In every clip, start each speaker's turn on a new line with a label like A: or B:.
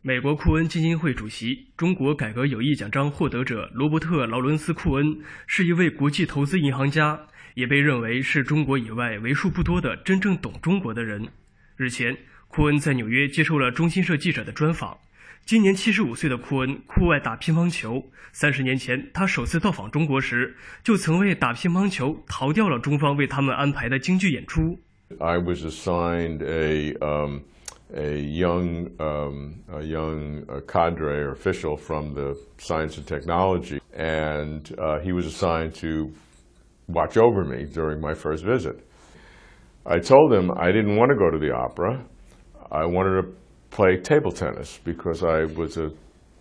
A: 美国库恩基金会主席、中国改革友谊奖章获得者罗伯特·劳伦斯·库恩是一位国际投资银行家，也被认为是中国以外为数不多的真正懂中国的人。日前，库恩在纽约接受了中新社记者的专访。今年75岁的库恩酷爱打乒乓球。三十年前，他首次到访中国时，就曾为打乒乓球逃掉了中方为他们安排的京剧演出。
B: I was assigned a um. a young, um, a young cadre or official from the science and technology, and uh, he was assigned to watch over me during my first visit. I told him I didn't want to go to the opera. I wanted to play table tennis because I was a,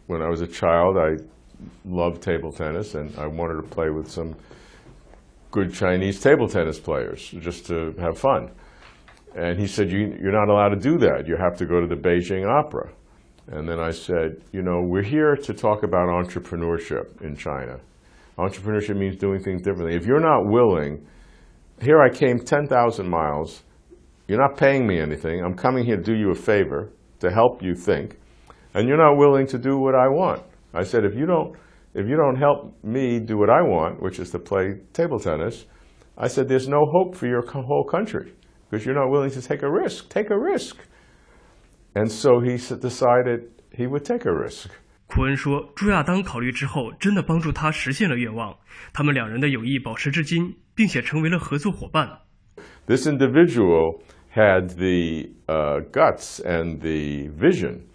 B: when I was a child, I loved table tennis and I wanted to play with some good Chinese table tennis players just to have fun. And he said, you, are not allowed to do that. You have to go to the Beijing Opera. And then I said, you know, we're here to talk about entrepreneurship in China. Entrepreneurship means doing things differently. If you're not willing, here I came 10,000 miles. You're not paying me anything. I'm coming here to do you a favor, to help you think. And you're not willing to do what I want. I said, if you don't, if you don't help me do what I want, which is to play table tennis, I said, there's no hope for your whole country because you're not willing to take a risk. Take a risk. And so he decided he would take a risk. This individual had the uh, guts and the vision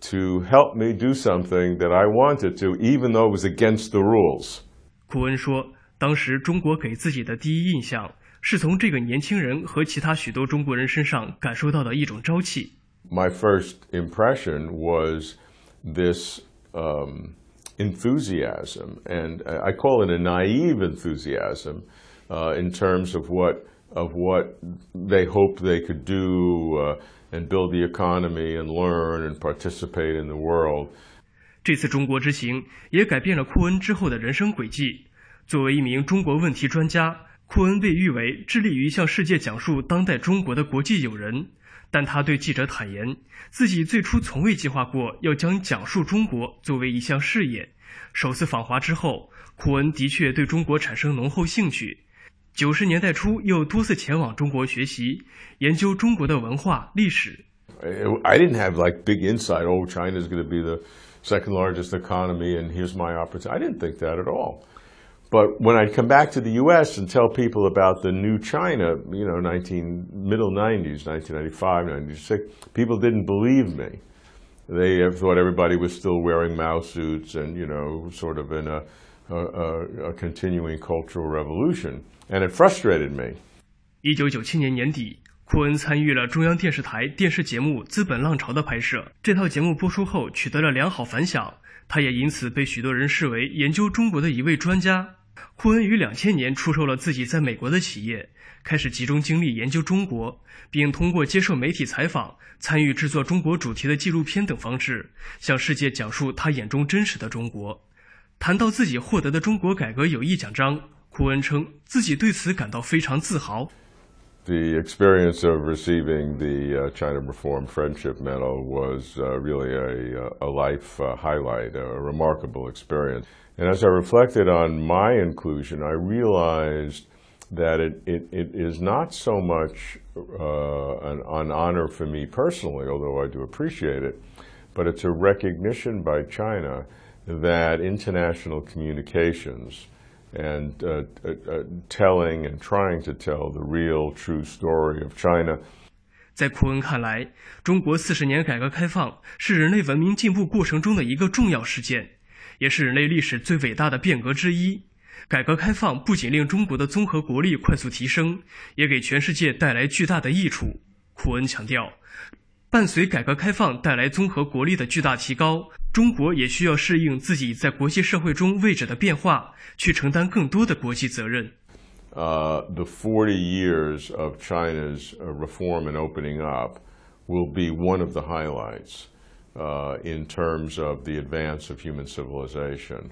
B: to help me do something that I wanted to, even though it was against the rules.
A: 库恩说，当时中国给自己的第一印象是从这个年轻人和其他许多中国人身上感受到的一种朝气。
B: My first impression was this um, enthusiasm, and I call it a naive enthusiasm uh, in terms of what of what they hoped they could do uh, and build the economy and learn and participate in the world. 这次中国之行
A: 也改变了库恩之后的人生轨迹。作为一名中国问题专家。库恩被誉为致力于向世界讲述当代中国的国际友人，但他对记者坦言，自己最初从未计划过要将讲述中国作为一项事业。首次访华之后，库恩的确对中国产生浓厚兴趣。九十年代初，又多次前往中国学习研究中国的文化历史。
B: I didn't have like big insight. Oh, China is going to be the second largest economy, and here's my opportunity. I didn't think that at all. But when I'd come back to the U.S. and tell people about the new China, you know, 19, middle 90s, 1995, 96, people didn't believe me. They thought everybody was still wearing Mao suits and, you know, sort of in a, a, a continuing cultural revolution. And it frustrated me. 一九九七
A: 年年底，库恩参与了中央电视台电视节目《资本浪潮》的拍摄。这套节目播出后取得了良好反响，他也因此被许多人视为研究中国的一位专家。库恩于两千年出售了自己在美国的企业，开始集中精力研究中国，并通过接受媒体采访、参与制作中国主题的纪录片等方式，向世界讲述他眼中真实的中国。谈到自己获得的中国改革友谊奖章，库恩称自己对此感到非常自豪。
B: the experience of receiving the uh, China Reform Friendship Medal was uh, really a, a life uh, highlight, a remarkable experience. And as I reflected on my inclusion, I realized that it, it, it is not so much uh, an, an honor for me personally, although I do appreciate it, but it's a recognition by China that international communications and telling and trying to tell the real true story of china
A: 在库恩看来中国四十年改革开放是人类文明进步过程中的一个重要事件也是人类历史最伟大的变革之一改革开放不仅令中国的综合国力快速提升也给全世界带来巨大的益处库恩强调伴随改革开放带来综合国力的巨大提高 the
B: 40 years of China's uh, reform and opening up will be one of the highlights uh, in terms of the advance of human civilization.